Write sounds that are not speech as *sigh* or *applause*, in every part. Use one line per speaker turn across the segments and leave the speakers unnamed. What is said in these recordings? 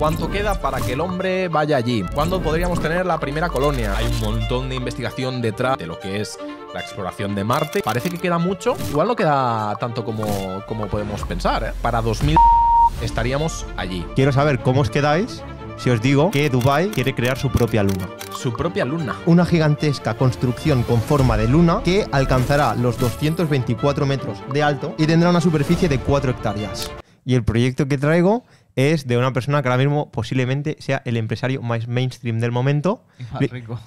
¿Cuánto queda para que el hombre vaya allí? ¿Cuándo podríamos tener la primera colonia? Hay un montón de investigación detrás de lo que es la exploración de Marte. Parece que queda mucho. Igual no queda tanto como, podemos pensar. ¿eh? Para 2000 estaríamos allí. Quiero saber cómo os quedáis si os digo que Dubai quiere crear su propia luna. Su propia luna. Una gigantesca construcción con forma de luna que alcanzará los 224 metros de alto y tendrá una superficie de 4 hectáreas. Y el proyecto que traigo es de una persona que ahora mismo posiblemente sea el empresario más mainstream del momento. *laughs* Ah,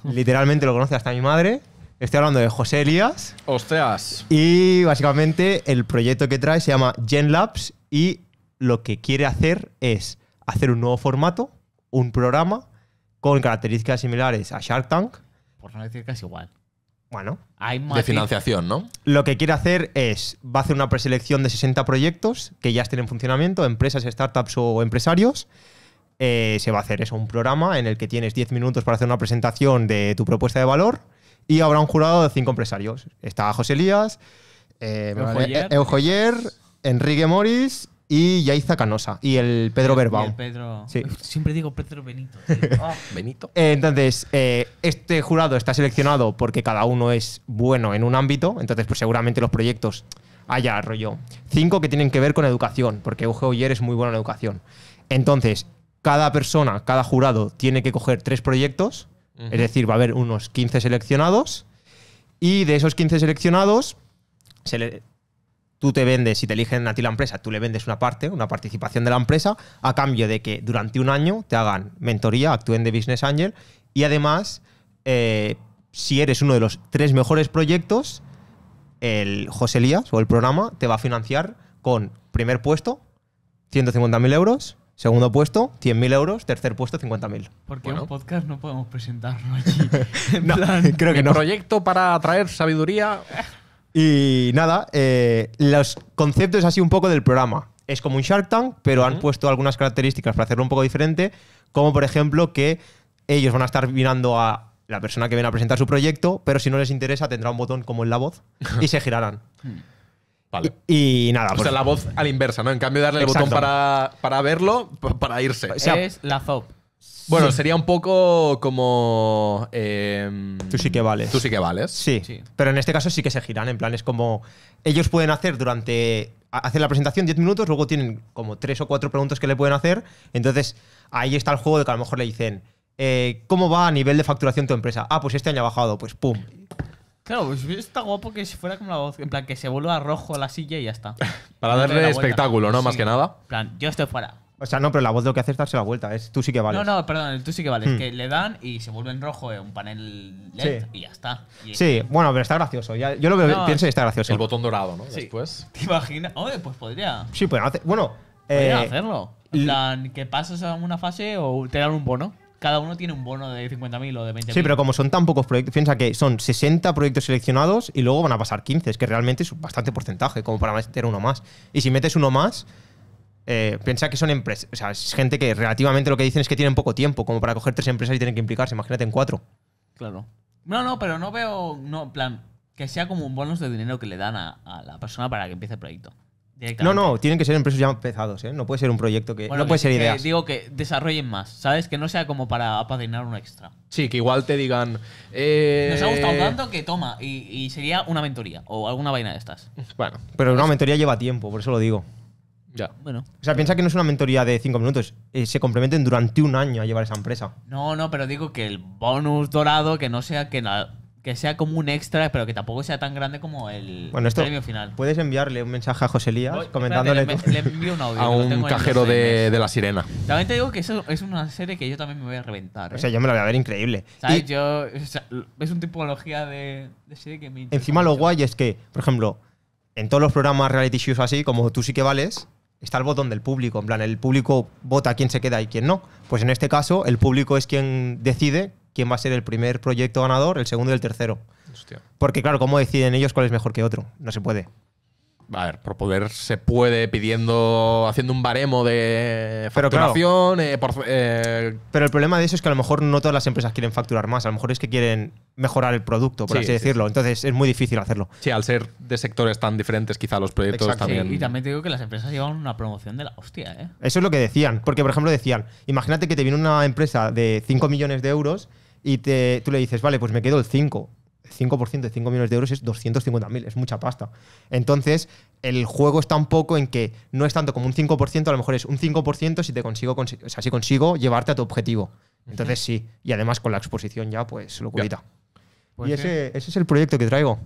literalmente lo conoce hasta mi madre. Estoy hablando de José Elías.
Ostras.
Y básicamente el proyecto que trae se llama Gen Labs y lo que quiere hacer es hacer un nuevo formato, un programa con características similares a Shark Tank. Por no decir casi igual. Bueno. Hay de financiación, ¿no? Lo que quiere hacer es, va a hacer una preselección de 60 proyectos que ya estén en funcionamiento, empresas, startups o empresarios. Eh, se va a hacer eso, un programa en el que tienes 10 minutos para hacer una presentación de tu propuesta de valor y habrá un jurado de 5 empresarios. Está José Elías, eh, Eujoyer, Enrique Moris y Yaiza Canosa y el Pedro Berbao. Pedro... *laughs*
Siempre digo Pedro Benito. *laughs* Ah. Benito.
Entonces, eh, este jurado está seleccionado porque cada uno es bueno en un ámbito, entonces pues seguramente los proyectos haya rollo. Cinco que tienen que ver con educación, porque Eugenio Oyer es muy bueno en educación. Entonces, cada persona, cada jurado tiene que coger tres proyectos, es decir, va a haber unos 15 seleccionados, y de esos 15 seleccionados, se le, tú te vendes, si te eligen a ti la empresa, tú le vendes una parte, una participación de la empresa, a cambio de que durante un año te hagan mentoría, actúen de Business Angel y además, eh, si eres uno de los tres mejores proyectos, el José Elías o el programa te va a financiar con primer puesto, 150.000 euros. Segundo puesto, 100.000 euros. Tercer puesto, 50.000. Porque en un
podcast no podemos presentarlo allí. *laughs* creo que no.
proyecto para atraer sabiduría *laughs* Y nada, eh, los conceptos así un poco del programa. Es como un Shark Tank, pero han puesto algunas características para hacerlo un poco diferente, como por ejemplo que ellos van a estar mirando a la persona que viene a presentar su proyecto, pero si no les interesa tendrá un botón como en la voz y se girarán. *laughs* Vale. Y, nada. O sea, la voz a la inversa, ¿no? En cambio, de darle el botón para, verlo, para irse. es la ZOP. Bueno, sería un poco como. Em, Tú sí que vales. Tú sí que vales. Sí, Pero en este caso sí que se giran. En plan, es como. Ellos pueden hacer durante. Hacer la presentación 10 minutos, luego tienen como 3 o 4 preguntas que le pueden hacer. Entonces, ahí está el juego de que a lo mejor le dicen. Eh, ¿Cómo va a nivel de facturación tu empresa? Ah, pues este año ha bajado. Pues pum.
Claro, pues está guapo que si fuera como la voz, en plan que se vuelva rojo la silla y ya está. *laughs*
Para darle espectáculo, ¿no? Más que nada.
En plan, yo estoy fuera.
O sea, no, pero la voz de lo que hace es darse la vuelta. Es tú sí que vales. No,
no, perdón, tú sí que vales. Es hmm. Que le dan y se vuelve en rojo eh, un panel LED y ya está. sí,
bueno, pero está gracioso. yo lo veo, pienso que está gracioso. El botón dorado, ¿no?
Después. *laughs* ¿Te imaginas? pues podría.
Sí, pues, Bueno. Podrían eh,
hacerlo. que pasas a una fase o te dan un bono cada uno tiene un bono de 50.000 o de 20.000. Sí, pero como
son tan pocos proyectos, piensa que son 60 proyectos seleccionados y luego van a pasar 15, es que realmente es bastante porcentaje, como para meter uno más. Y si metes uno más, eh, piensa que son empresas, o sea, es gente que relativamente lo que dicen es que tienen poco tiempo, como para coger tres empresas y tienen que implicarse, imagínate en cuatro.
Claro. No, no, pero no veo, no, plan, que sea como un bonus de dinero que le dan a, la persona para que empiece el proyecto. No, no,
tienen que ser empresas ya empezados, ¿eh? No puede ser un proyecto que. no puede ser ideas.
digo que desarrollen más, ¿sabes? Que no sea como para apadrinar un extra.
Sí, que igual te digan. Eh, Nos ha gustado tanto
que toma, y, y, sería una mentoría o alguna vaina de estas. Bueno,
pero una mentoría lleva tiempo, por eso lo digo. Bueno. O sea, piensa que no es una mentoría de 5 minutos. Eh, se complementen durante un año a llevar esa empresa.
No, no, pero digo que el bonus dorado, que no sea que sea como un extra, pero que tampoco sea tan grande como el premio
final. Puedes enviarle un mensaje a José Elías comentándole. A un cajero de, la sirena. También te digo que eso
es una serie que yo también me voy a reventar. O ¿eh? sea, yo me la voy a ver increíble. es un tipología de, de, serie que me Encima,
lo guay es que, por ejemplo, en todos los programas reality shows así, como tú sí que vales, está el botón del público. En plan, el público vota quién se queda y quién no. Pues en este caso, el público es quien decide quién va a ser el primer proyecto ganador, el segundo y el tercero. Porque, claro, ¿cómo deciden ellos cuál es mejor que otro? No se puede. A ver, ¿por poder se puede pidiendo, haciendo un baremo de facturación. Eh, eh, Pero, el problema de eso es que a lo mejor no todas las empresas quieren facturar más, a lo mejor es que quieren mejorar el producto, por así decirlo. Entonces es muy difícil hacerlo. Sí, al ser de sectores tan diferentes, quizá los proyectos también. y
también te digo que las empresas llevan una promoción de la hostia, ¿eh?
Eso es lo que decían, porque por ejemplo decían, imagínate que te viene una empresa de 5 millones de euros y te, tú le dices, vale, pues me quedo el 5 5% de 5 millones de euros es 250.000, es mucha pasta. Entonces, el juego está un poco en que no es tanto como un 5%, a lo mejor es un 5% si te consigo, o sea, si consigo llevarte a tu objetivo. Entonces, sí, y además con la exposición ya, pues lo pues y ese, ese es el proyecto que traigo.